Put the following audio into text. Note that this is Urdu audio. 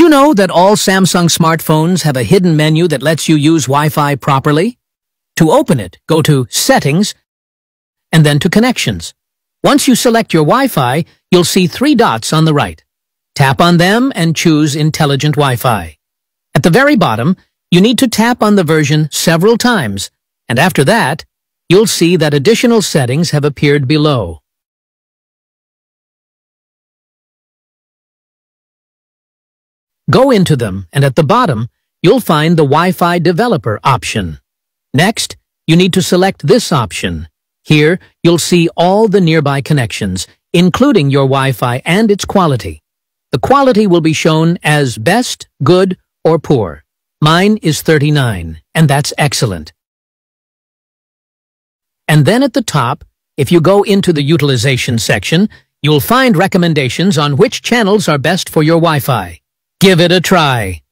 you know that all Samsung smart phones hidden menu that's you use Wi-Fi properly to open it setting connection once you select your Wi-Fi you see three dots on the thick on them and choose intelligent Wi-Fi at the very bar you need to tap on the version several times and after that you see additional go into the bottom you find Wi-Fi developer this option near nearby connection including you Wi-Fi and quality will be shown best good or poor as thirty ninety you go totalize recommendations are best for your Wi-Fi key we try